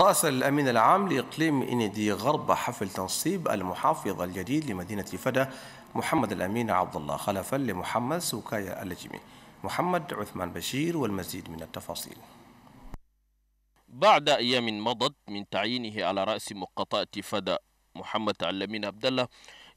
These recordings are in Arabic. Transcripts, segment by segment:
رأس الأمين العام لإقليم انيدي غرب حفل تنصيب المحافظ الجديد لمدينة فدا محمد الأمين عبد الله خلفا لمحمد سوكايا اللجمي محمد عثمان بشير والمزيد من التفاصيل بعد أيام مضت من تعيينه على رأس مقاطعة فدا محمد الأمين عبد الله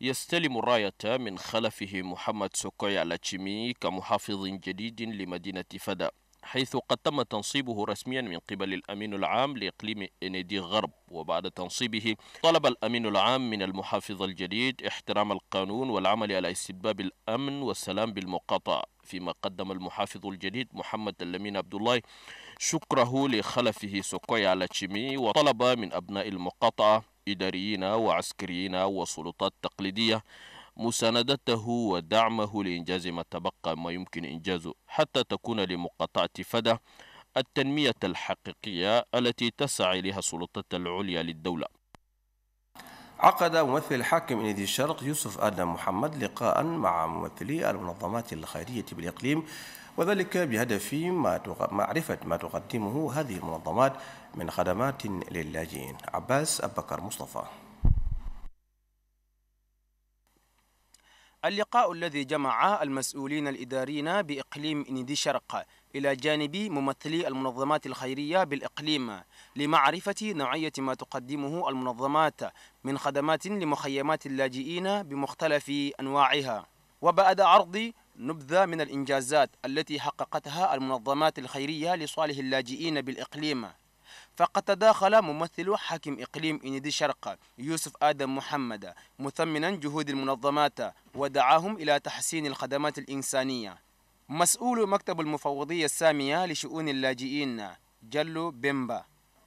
يستلم الراية من خلفه محمد سوكايا اللجمي كمحافظ جديد لمدينة فدا حيث قد تم تنصيبه رسميا من قبل الأمين العام لإقليم إنيدي غرب وبعد تنصيبه طلب الأمين العام من المحافظ الجديد احترام القانون والعمل على استتباب الأمن والسلام بالمقاطعة فيما قدم المحافظ الجديد محمد اللمين عبد الله شكره لخلفه سوكوي على تشيمي وطلب من أبناء المقاطعة إداريين وعسكريين وسلطات تقليدية مساندته ودعمه لإنجاز ما تبقى ما يمكن إنجازه حتى تكون لمقاطعة فدا التنمية الحقيقية التي تسعى إليها السلطات العليا للدولة عقد ممثل الحاكم إنيدي الشرق يوسف آدم محمد لقاء مع ممثلي المنظمات الخيرية بالإقليم وذلك بهدف معرفة ما تقدمه هذه المنظمات من خدمات للاجئين عباس أبكر مصطفى اللقاء الذي جمع المسؤولين الإداريين بإقليم إندي شرق إلى جانب ممثلي المنظمات الخيرية بالإقليم لمعرفة نوعية ما تقدمه المنظمات من خدمات لمخيمات اللاجئين بمختلف أنواعها وبعد عرض نبذة من الإنجازات التي حققتها المنظمات الخيرية لصالح اللاجئين بالإقليم فقد تداخل ممثل حاكم إقليم إنيدي شرق يوسف آدم محمد مثمنا جهود المنظمات ودعاهم إلى تحسين الخدمات الإنسانية مسؤول مكتب المفوضية السامية لشؤون اللاجئين جلو بيمبا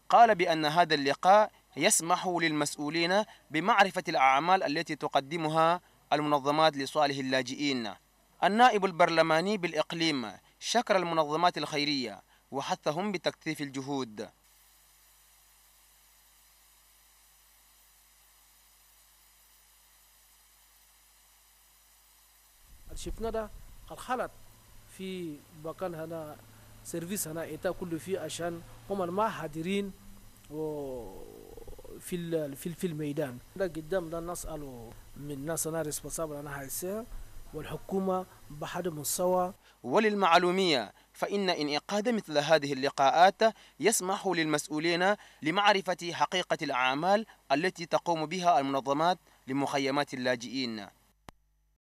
قال بأن هذا اللقاء يسمح للمسؤولين بمعرفة الأعمال التي تقدمها المنظمات لصالح اللاجئين النائب البرلماني بالإقليم شكر المنظمات الخيرية وحثهم بتكثيف الجهود شفنا ده الخلط في مكان هنا سيرفيس هنا اتا كل فيه عشان هم ما حاضرين في في في الميدان ده قدام ده نسال من ناس انا ريسبونسابل انا حاسسها والحكومه بحد مستوى وللمعلوميه فإن إنعقاد مثل هذه اللقاءات يسمح للمسؤولين لمعرفة حقيقة الأعمال التي تقوم بها المنظمات لمخيمات اللاجئين